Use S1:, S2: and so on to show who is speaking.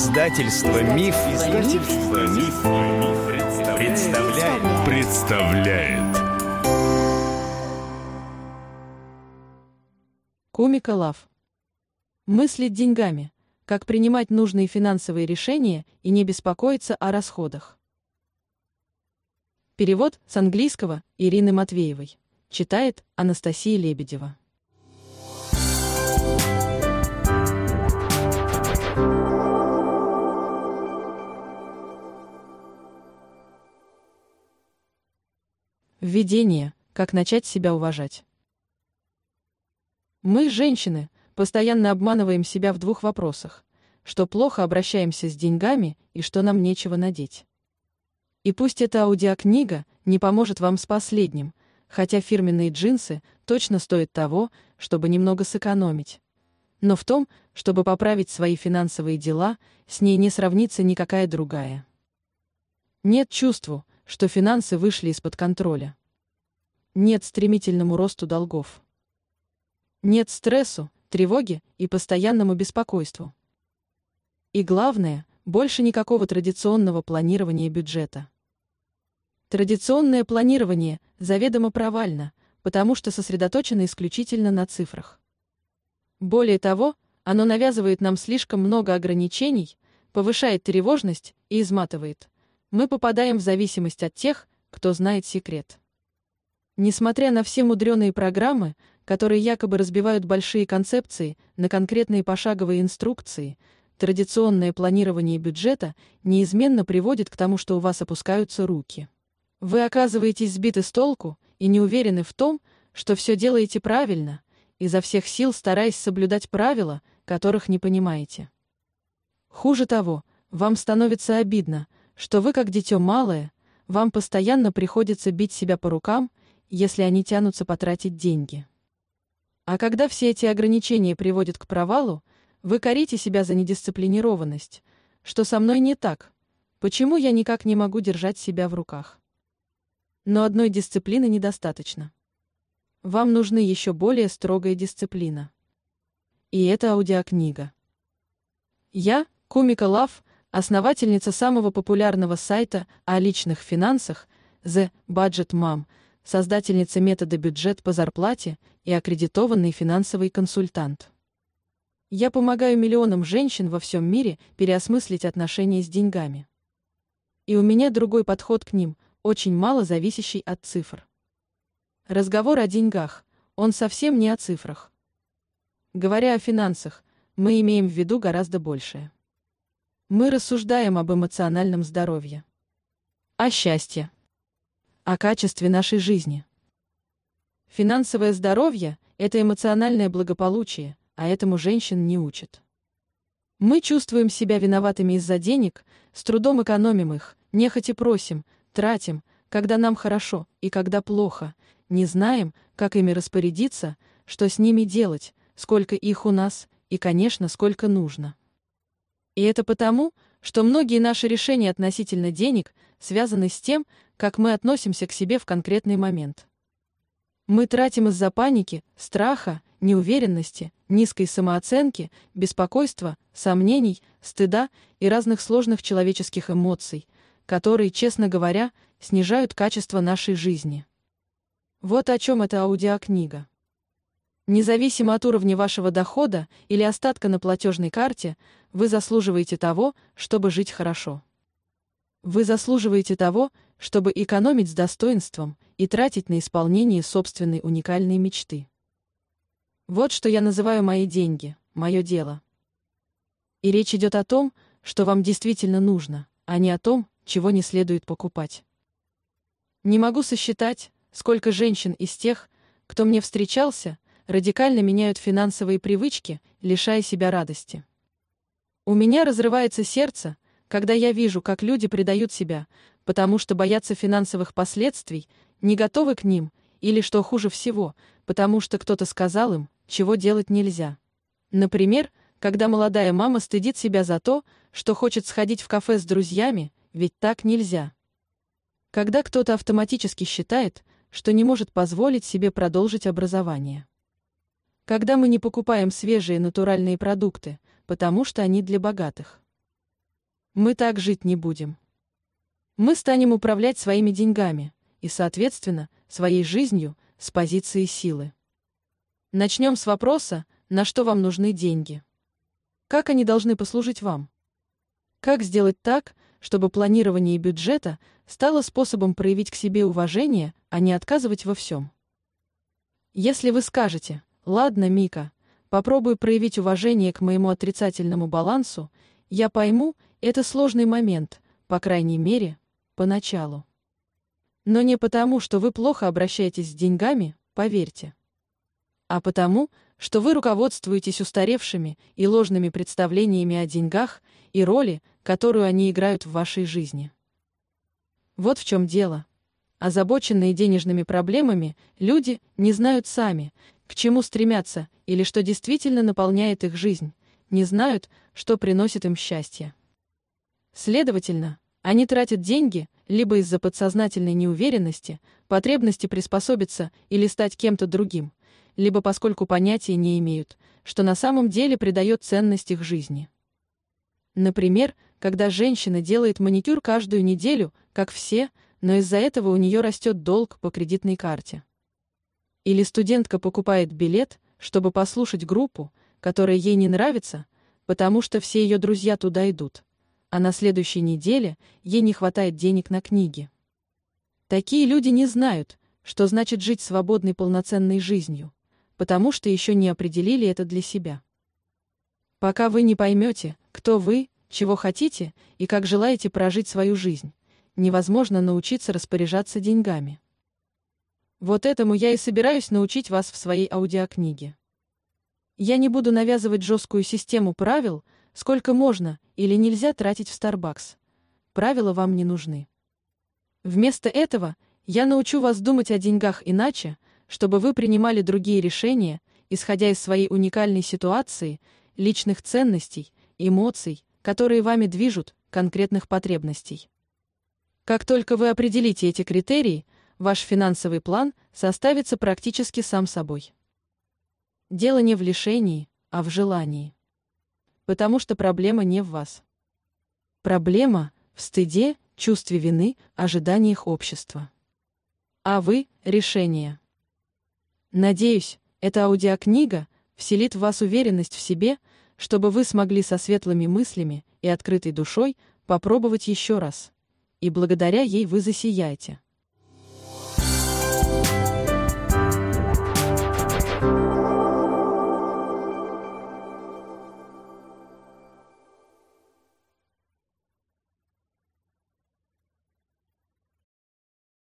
S1: Издательство Миф, Издательство Миф, представляет. представляет. Кумика Лав. Мыслить деньгами, как принимать нужные финансовые решения и не беспокоиться о расходах. Перевод с английского Ирины Матвеевой. Читает Анастасия Лебедева. Введение. Как начать себя уважать. Мы, женщины, постоянно обманываем себя в двух вопросах. Что плохо обращаемся с деньгами и что нам нечего надеть. И пусть эта аудиокнига не поможет вам с последним, хотя фирменные джинсы точно стоят того, чтобы немного сэкономить. Но в том, чтобы поправить свои финансовые дела, с ней не сравнится никакая другая. Нет чувству, что финансы вышли из-под контроля. Нет стремительному росту долгов. Нет стрессу, тревоги и постоянному беспокойству. И главное, больше никакого традиционного планирования бюджета. Традиционное планирование заведомо провально, потому что сосредоточено исключительно на цифрах. Более того, оно навязывает нам слишком много ограничений, повышает тревожность и изматывает. Мы попадаем в зависимость от тех, кто знает секрет. Несмотря на все мудреные программы, которые якобы разбивают большие концепции на конкретные пошаговые инструкции, традиционное планирование бюджета неизменно приводит к тому, что у вас опускаются руки. Вы оказываетесь сбиты с толку и не уверены в том, что все делаете правильно, изо всех сил стараясь соблюдать правила, которых не понимаете. Хуже того, вам становится обидно, что вы как дитё малое, вам постоянно приходится бить себя по рукам – если они тянутся потратить деньги. А когда все эти ограничения приводят к провалу, вы корите себя за недисциплинированность. Что со мной не так? Почему я никак не могу держать себя в руках? Но одной дисциплины недостаточно. Вам нужна еще более строгая дисциплина. И это аудиокнига. Я, Кумика Лав, основательница самого популярного сайта о личных финансах The Budget Mom – создательница метода бюджет по зарплате и аккредитованный финансовый консультант. Я помогаю миллионам женщин во всем мире переосмыслить отношения с деньгами. И у меня другой подход к ним, очень мало зависящий от цифр. Разговор о деньгах, он совсем не о цифрах. Говоря о финансах, мы имеем в виду гораздо большее. Мы рассуждаем об эмоциональном здоровье. О счастье о качестве нашей жизни. Финансовое здоровье – это эмоциональное благополучие, а этому женщин не учат. Мы чувствуем себя виноватыми из-за денег, с трудом экономим их, нехотя просим, тратим, когда нам хорошо и когда плохо, не знаем, как ими распорядиться, что с ними делать, сколько их у нас и, конечно, сколько нужно. И это потому, что многие наши решения относительно денег связаны с тем, как мы относимся к себе в конкретный момент. Мы тратим из-за паники, страха, неуверенности, низкой самооценки, беспокойства, сомнений, стыда и разных сложных человеческих эмоций, которые, честно говоря, снижают качество нашей жизни. Вот о чем эта аудиокнига. Независимо от уровня вашего дохода или остатка на платежной карте, вы заслуживаете того, чтобы жить хорошо. Вы заслуживаете того, чтобы экономить с достоинством и тратить на исполнение собственной уникальной мечты. Вот что я называю мои деньги, мое дело. И речь идет о том, что вам действительно нужно, а не о том, чего не следует покупать. Не могу сосчитать, сколько женщин из тех, кто мне встречался – радикально меняют финансовые привычки, лишая себя радости. У меня разрывается сердце, когда я вижу, как люди предают себя, потому что боятся финансовых последствий, не готовы к ним, или, что хуже всего, потому что кто-то сказал им, чего делать нельзя. Например, когда молодая мама стыдит себя за то, что хочет сходить в кафе с друзьями, ведь так нельзя. Когда кто-то автоматически считает, что не может позволить себе продолжить образование когда мы не покупаем свежие натуральные продукты, потому что они для богатых. Мы так жить не будем. Мы станем управлять своими деньгами и, соответственно, своей жизнью с позиции силы. Начнем с вопроса, на что вам нужны деньги. Как они должны послужить вам? Как сделать так, чтобы планирование бюджета стало способом проявить к себе уважение, а не отказывать во всем? Если вы скажете – Ладно, Мика, попробуй проявить уважение к моему отрицательному балансу. Я пойму, это сложный момент, по крайней мере, поначалу. Но не потому, что вы плохо обращаетесь с деньгами, поверьте. А потому, что вы руководствуетесь устаревшими и ложными представлениями о деньгах и роли, которую они играют в вашей жизни. Вот в чем дело. Озабоченные денежными проблемами люди не знают сами, к чему стремятся или что действительно наполняет их жизнь, не знают, что приносит им счастье. Следовательно, они тратят деньги либо из-за подсознательной неуверенности, потребности приспособиться или стать кем-то другим, либо поскольку понятия не имеют, что на самом деле придает ценность их жизни. Например, когда женщина делает маникюр каждую неделю, как все, но из-за этого у нее растет долг по кредитной карте. Или студентка покупает билет, чтобы послушать группу, которая ей не нравится, потому что все ее друзья туда идут. А на следующей неделе ей не хватает денег на книги. Такие люди не знают, что значит жить свободной полноценной жизнью, потому что еще не определили это для себя. Пока вы не поймете, кто вы, чего хотите и как желаете прожить свою жизнь, невозможно научиться распоряжаться деньгами. Вот этому я и собираюсь научить вас в своей аудиокниге. Я не буду навязывать жесткую систему правил, сколько можно или нельзя тратить в Starbucks. Правила вам не нужны. Вместо этого я научу вас думать о деньгах иначе, чтобы вы принимали другие решения, исходя из своей уникальной ситуации, личных ценностей, эмоций, которые вами движут, конкретных потребностей. Как только вы определите эти критерии – ваш финансовый план составится практически сам собой. Дело не в лишении, а в желании. Потому что проблема не в вас. Проблема в стыде, чувстве вины, ожиданиях общества. А вы – решение. Надеюсь, эта аудиокнига вселит в вас уверенность в себе, чтобы вы смогли со светлыми мыслями и открытой душой попробовать еще раз. И благодаря ей вы засияете.